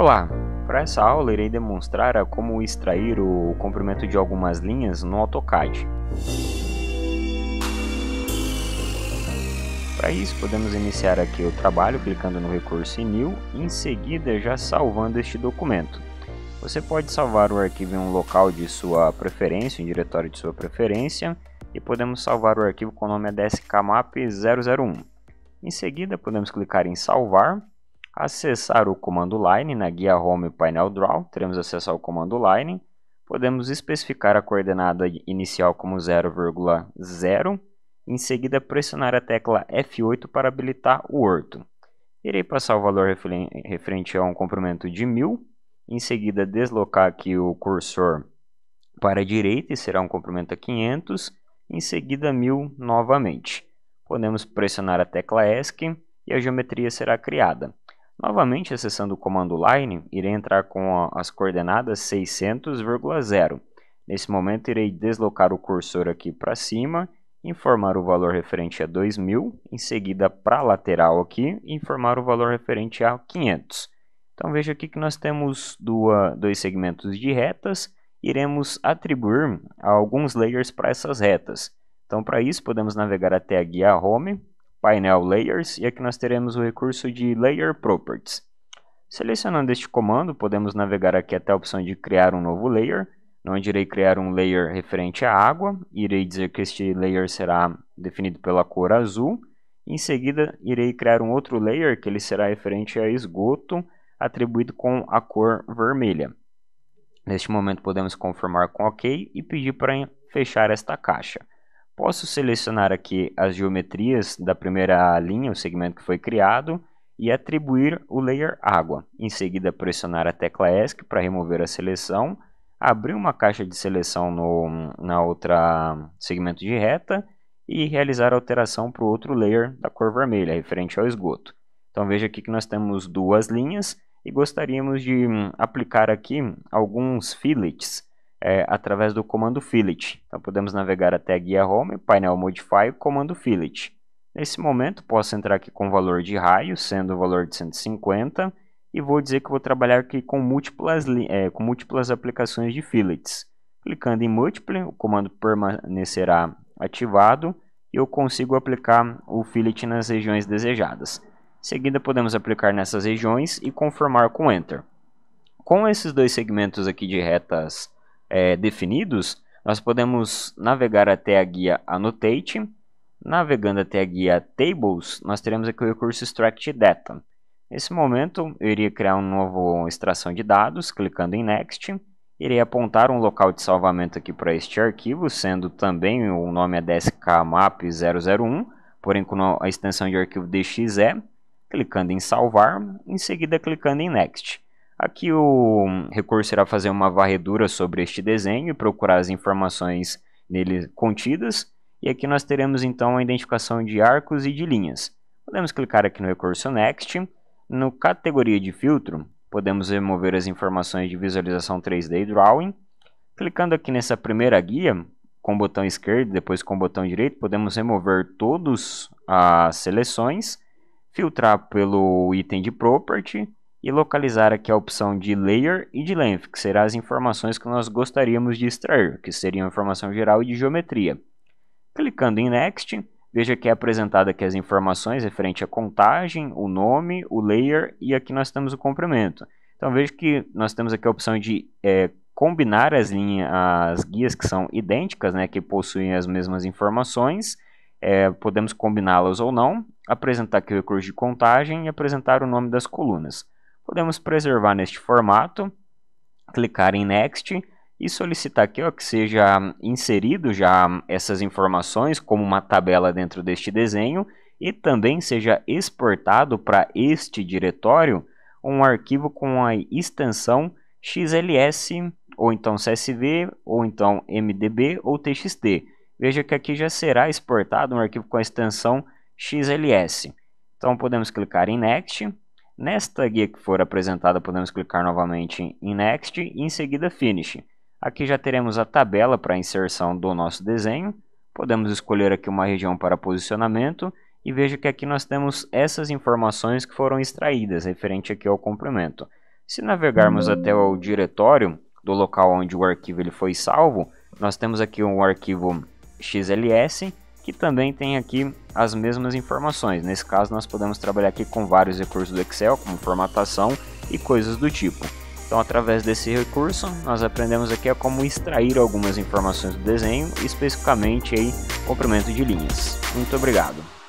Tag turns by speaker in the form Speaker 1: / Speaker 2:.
Speaker 1: Olá! Para essa aula, irei demonstrar como extrair o comprimento de algumas linhas no AutoCAD. Para isso, podemos iniciar aqui o trabalho clicando no recurso New e em seguida já salvando este documento. Você pode salvar o arquivo em um local de sua preferência, um diretório de sua preferência, e podemos salvar o arquivo com o nome ADSKMAP001. Em seguida, podemos clicar em salvar acessar o comando line na guia home painel draw, teremos acesso ao comando line, podemos especificar a coordenada inicial como 0,0, em seguida pressionar a tecla F8 para habilitar o orto. Irei passar o valor referente a um comprimento de 1000, em seguida deslocar aqui o cursor para a direita e será um comprimento a 500, em seguida 1000 novamente. Podemos pressionar a tecla ESC e a geometria será criada. Novamente acessando o comando line, irei entrar com as coordenadas 600,0. Nesse momento irei deslocar o cursor aqui para cima, informar o valor referente a 2000, em seguida para a lateral aqui, informar o valor referente a 500. Então veja aqui que nós temos duas, dois segmentos de retas, iremos atribuir alguns layers para essas retas. Então para isso podemos navegar até a guia Home, painel Layers e aqui nós teremos o recurso de Layer Properties. Selecionando este comando, podemos navegar aqui até a opção de criar um novo layer, onde irei criar um layer referente à água, irei dizer que este layer será definido pela cor azul, em seguida irei criar um outro layer que ele será referente a esgoto, atribuído com a cor vermelha. Neste momento podemos confirmar com OK e pedir para fechar esta caixa. Posso selecionar aqui as geometrias da primeira linha, o segmento que foi criado, e atribuir o layer água. Em seguida, pressionar a tecla ESC para remover a seleção, abrir uma caixa de seleção no, na outra segmento de reta e realizar a alteração para o outro layer da cor vermelha, referente ao esgoto. Então veja aqui que nós temos duas linhas e gostaríamos de hum, aplicar aqui alguns fillets é, através do comando fillet. Então podemos navegar até a guia home, painel modify, comando fillet. Nesse momento posso entrar aqui com o valor de raio, sendo o valor de 150, e vou dizer que vou trabalhar aqui com múltiplas, é, com múltiplas aplicações de fillets. Clicando em múltiple, o comando permanecerá ativado e eu consigo aplicar o fillet nas regiões desejadas. Em seguida, podemos aplicar nessas regiões e conformar com Enter. Com esses dois segmentos aqui de retas é, definidos, nós podemos navegar até a guia Annotate. Navegando até a guia Tables, nós teremos aqui o recurso Extract Data. Nesse momento, eu iria criar um novo extração de dados, clicando em Next. Irei apontar um local de salvamento aqui para este arquivo, sendo também o nome adskmap 001 porém com a extensão de arquivo DXE. É, clicando em Salvar, em seguida clicando em Next. Aqui o recurso irá fazer uma varredura sobre este desenho e procurar as informações nele contidas. E aqui nós teremos então a identificação de arcos e de linhas. Podemos clicar aqui no recurso Next. No categoria de filtro, podemos remover as informações de visualização 3D e Drawing. Clicando aqui nessa primeira guia, com o botão esquerdo, depois com o botão direito, podemos remover todas as seleções, filtrar pelo item de Property, e localizar aqui a opção de Layer e de Length, que serão as informações que nós gostaríamos de extrair, que seriam informação geral e de geometria. Clicando em Next, veja que é apresentada aqui as informações referente à contagem, o nome, o layer e aqui nós temos o comprimento. Então veja que nós temos aqui a opção de é, combinar as linhas, as guias que são idênticas, né, que possuem as mesmas informações, é, podemos combiná-las ou não, apresentar aqui o recurso de contagem e apresentar o nome das colunas. Podemos preservar neste formato, clicar em Next e solicitar aqui ó, que seja inserido já essas informações como uma tabela dentro deste desenho e também seja exportado para este diretório um arquivo com a extensão XLS ou então CSV ou então MDB ou TXT. Veja que aqui já será exportado um arquivo com a extensão XLS. Então podemos clicar em Next Nesta guia que for apresentada, podemos clicar novamente em Next e em seguida Finish. Aqui já teremos a tabela para inserção do nosso desenho. Podemos escolher aqui uma região para posicionamento e veja que aqui nós temos essas informações que foram extraídas referente aqui ao comprimento. Se navegarmos até o diretório do local onde o arquivo ele foi salvo, nós temos aqui um arquivo XLS que também tem aqui as mesmas informações. Nesse caso, nós podemos trabalhar aqui com vários recursos do Excel, como formatação e coisas do tipo. Então, através desse recurso, nós aprendemos aqui a como extrair algumas informações do desenho, especificamente aí comprimento de linhas. Muito obrigado.